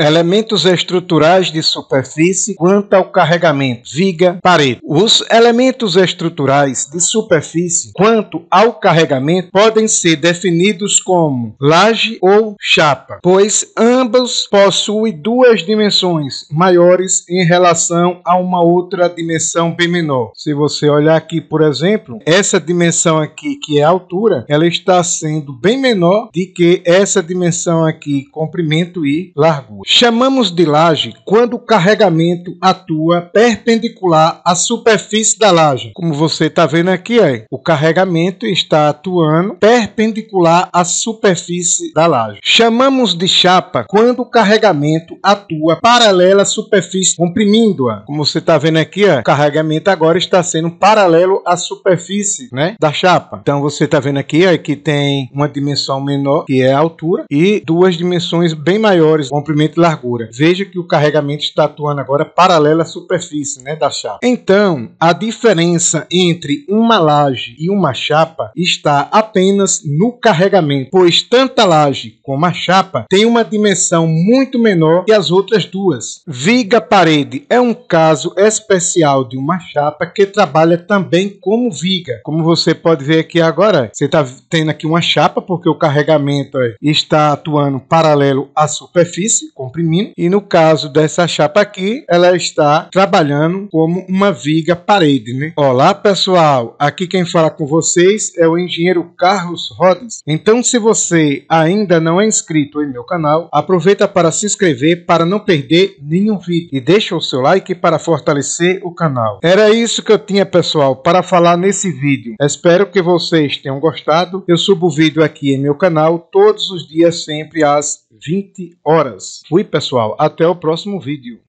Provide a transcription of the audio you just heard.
Elementos estruturais de superfície quanto ao carregamento, viga, parede. Os elementos estruturais de superfície quanto ao carregamento podem ser definidos como laje ou chapa, pois ambos possuem duas dimensões maiores em relação a uma outra dimensão bem menor. Se você olhar aqui, por exemplo, essa dimensão aqui, que é a altura, ela está sendo bem menor do que essa dimensão aqui, comprimento e largura. Chamamos de laje quando o carregamento atua perpendicular à superfície da laje. Como você está vendo aqui, é, o carregamento está atuando perpendicular à superfície da laje. Chamamos de chapa quando o carregamento atua paralela à superfície, comprimindo-a. Como você está vendo aqui, é, o carregamento agora está sendo paralelo à superfície né, da chapa. Então você está vendo aqui é, que tem uma dimensão menor, que é a altura, e duas dimensões bem maiores, comprimento de largura. Veja que o carregamento está atuando agora paralelo à superfície né, da chapa. Então, a diferença entre uma laje e uma chapa está apenas no carregamento, pois tanto a laje como a chapa tem uma dimensão muito menor que as outras duas. Viga-parede é um caso especial de uma chapa que trabalha também como viga. Como você pode ver aqui agora, você está tendo aqui uma chapa porque o carregamento é, está atuando paralelo à superfície, comprimindo. E no caso dessa chapa aqui, ela está trabalhando como uma viga parede, né? Olá, pessoal. Aqui quem fala com vocês é o engenheiro Carlos Rodas. Então, se você ainda não é inscrito em meu canal, aproveita para se inscrever para não perder nenhum vídeo e deixa o seu like para fortalecer o canal. Era isso que eu tinha, pessoal, para falar nesse vídeo. Espero que vocês tenham gostado. Eu subo vídeo aqui em meu canal todos os dias, sempre às 20 horas. Fui, pessoal, até o próximo vídeo.